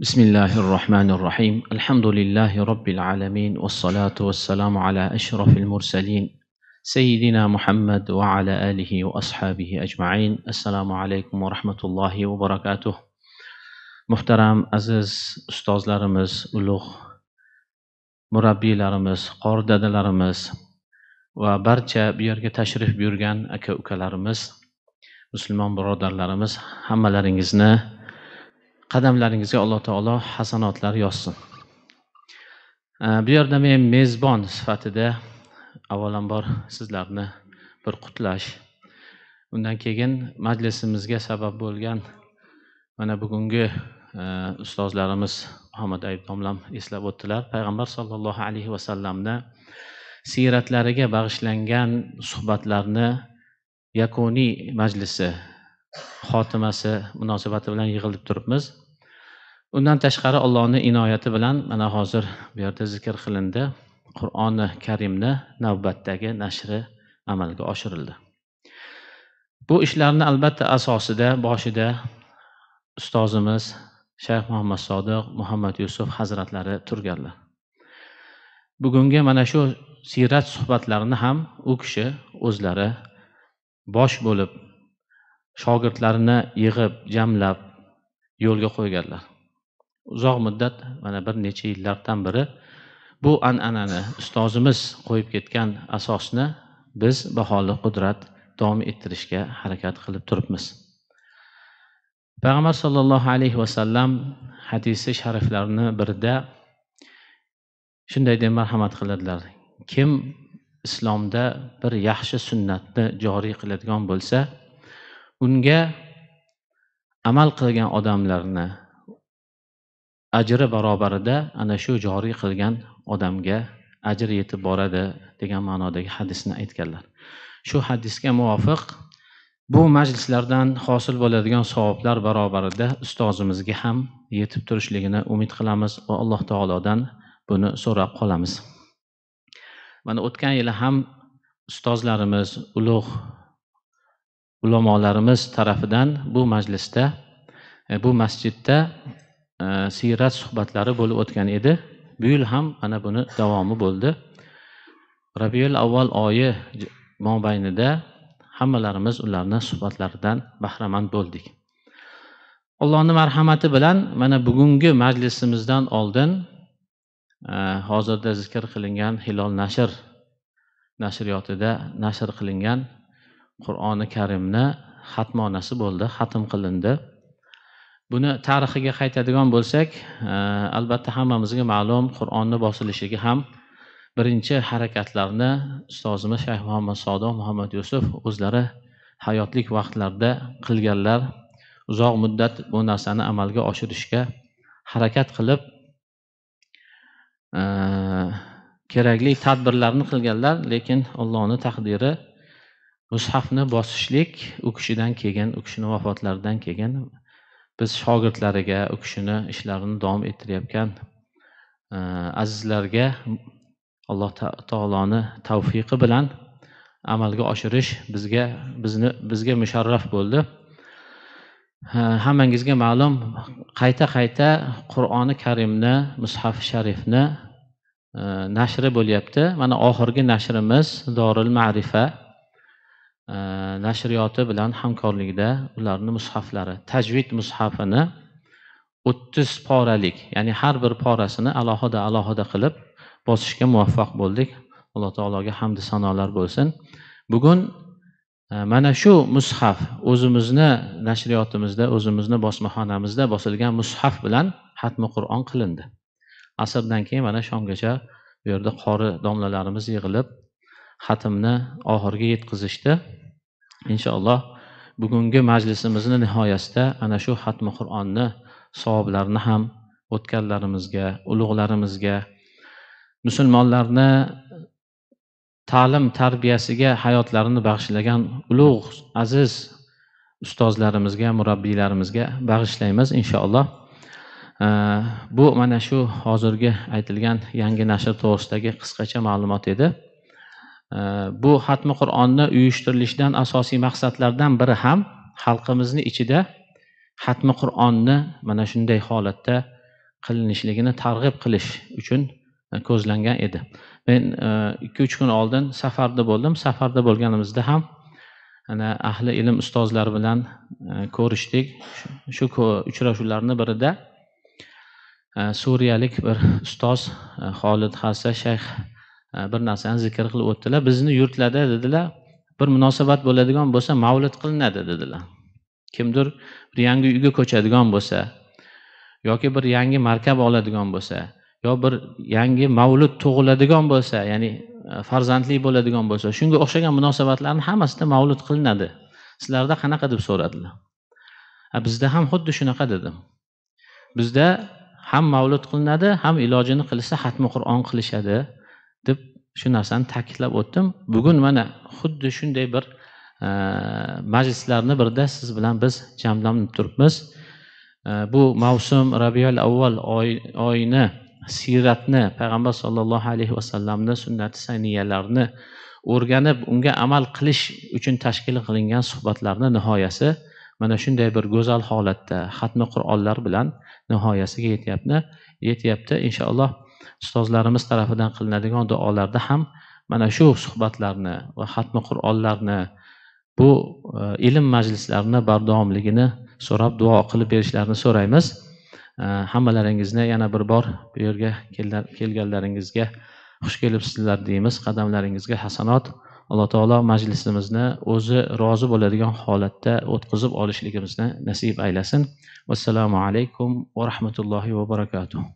بسم الله الرحمن الرحيم الحمد لله رب العالمين والصلاة والسلام على أشرف المرسلين سيدنا محمد وعلى آله وأصحابه أجمعين السلام عليكم ورحمة الله وبركاته محترم عزيز أستاذ لرمز ألوخ مربي لرمز قردد لرمز وبرچه بيرجة تشرف بيرجان أكا لرمز مسلمان برادرلرمز هملرنجزنا qadamlaringizga alloh taolo hasanotlar yozsin bu yerda men mezbon sifatida avvalambor sizlarni bir qutlash undan keyin majlisimizga sabab bo'lgan mana bugungi e, ustozlarimiz muhammad ayib domlam eslab o'tdilar payg'ambar sollallohu alayhi vasallamni siyratlariga bag'ishlangan suhbatlarni yakuniy majlisi xotimasi munosabati bilan yig'ilib turibmiz undan tashqari allohni inoyati bilan mana hozir bu yerda zikr qilindi qur'oni karimni navbatdagi nashri amalga oshirildi bu ishlarni albatta asosida boshida ustozimiz shayx muhammad sodiq muhammad yusuf hazratlari turganlar bugungi mana shu siyrat suhbatlarini ham u kishi o'zlari bosh bo'lib shogirdlarini yig'ib jamlab yo'lga qo'yganlar uzoq muddat mana bir necha yillardan beri bu an'anani ustozimiz qo'yib ketgan asosni biz baholi qudrat davom ettirishga harakat qilib turibmiz payg'ambar sollallohu alayhi vasallam hadisi shariflarini birida shunday deb marhamat qiladilar kim islomda bir yaxshi sunnatni joriy qiladigan bo'lsa unga amal qilgan odamlarni ajri barobarida ana shu joriy qilgan odamga ajr yetib boradi degan ma'nodagi hadisni aytganlar shu hadisga muvofiq bu majlislardan hosil bo'ladigan savoblar barobarida ustozimizga ham yetib turishligini umid qilamiz va alloh taolodan buni so'rab qolamiz mana o'tgan yili ham ustozlarimiz ulug' ulamolarimiz tarafidan bu majlisda e, bu masjidda e, siyrat suhbatlari bo'lib o'tgan edi bu yil ham mana buni davomi bo'ldi rabiul avval oyi mobaynida hammalarimiz ularni suhbatlaridan bahramand bo'ldik allohni marhamati bilan mana bugungi majlisimizdan oldin e, hozirda zikr qilingan hilol nashr nashriyotida nashr qilingan qur'oni karimni xatmonasi bo'ldi xatm qilindi buni tarixiga qaytadigan bo'lsak e, albatta hammamizga ma'lum qur'onni bosilishiga ham birinchi harakatlarni ustozimiz shayx muhammad sodiq muhammad yusuf o'zlari hayotlik vaqtlarida qilganlar uzoq muddat bu narsani amalga oshirishga harakat qilib e, kerakli tadbirlarni qilganlar lekin allohni taqdiri mushafni bosishlik u kishidan keyin u kishini vafotlaridan keyin biz shogirdlariga u kishini ishlarini davom ettirayotgan e, azizlarga alloh taoloni tavfiqi bilan amalga oshirish bizga bizni bizga musharraf bo'ldi e, hammangizga ma'lum qayta qayta qur'oni karimni mushaf sharifni e, nashri bo'lyapti mana oxirgi nashrimiz dorul ma'rifa nashriyoti bilan hamkorlikda ularni mushaflari tajvid mushafini o'ttiz poralik ya'ni har bir porasini alohida alohida qilib bosishga muvaffaq bo'ldik alloh taologa hamdu sanolar bo'lsin bugun e, mana shu mushaf o'zimizni nashriyotimizda o'zimizni bosmaxonamizda bosilgan mushaf bilan hatmi qur'on qilindi asrdan keyin mana shomgacha bu yerda qori domlalarimiz yig'ilib xatimni oxiriga yetkazishdi inshaalloh bugungi majlisimizni nihoyasida ana shu xatmi qur'onni savoblarini ham o'tganlarimizga ulug'larimizga musulmonlarni ta'lim tarbiyasiga hayotlarini bag'ishlagan ulug' aziz ustozlarimizga murabbiylarimizga bag'ishlaymiz inshaalloh bu mana shu hozirgi aytilgan yangi nashr to'g'risidagi qisqacha ma'lumot edi bu xatmi qur'onni uyushtirilishidan asosiy maqsadlardan biri ham xalqimizni ichida xatmi qur'onni mana shunday holatda qilinishligini targ'ib qilish uchun e, ko'zlangan edi men e, ikki uch kun oldin safarda bo'ldim safarda bo'lganimizda ham ana ahli ilm ustozlar bilan e, ko'rishdik shu uchrashuvlarni birida suriyalik bir ustoz xolid hassa shayx E, bir narsani zikr qilib o'tdilar bizni yurtlarda dedilar bir munosabat bo'ladigan bo'lsa mavlid qilinadi dedilar kimdir bir yangi uyga ko'chadigan bo'lsa yoki bir yangi markab oladigan bo'lsa yo bir yangi mavlud tug'iladigan bo'lsa ya'ni e, farzandli bo'ladigan bo'lsa shunga o'xshagan munosabatlarni hammasida mavlud qilinadi sizlarda qanaqa deb so'radilar bizda ham xuddi shunaqa dedim bizda ham mavlud qilinadi ham ilojini qilsa hatmi qur'on qilishadi deb shu narsani ta'kidlab o'tdim bugun mana xuddi shunday bir e, majlislarni birida siz bilan biz jamlanib turibmiz e, bu mavsum rabiul avval oyini siyratni payg'ambar sollallohu alayhi vasallamni sunnati saniyalarini o'rganib unga amal qilish uchun tashkil qilingan suhbatlarni nihoyasi mana shunday bir go'zal holatda xatmi qur'onlar bilan nihoyasiga yetyapti yetyapti inshaalloh ustozlarimiz tarafidan qilinadigan duolarda ham mana shu suhbatlarni va hatmi qur'onlarni bu e, ilm majlislarini bardavomligini so'rab duo qilib berishlarini so'raymiz e, hammalaringizni yana bir bor bu yerga kelganlaringizga xush kelibsizlar deymiz qadamlaringizga hasanot alloh taolo majlisimizni o'zi rozi bo'ladigan holatda o'tkazib olishligimizni nasib aylasin vassalomu alaykum va rahmatullohi va barakatuh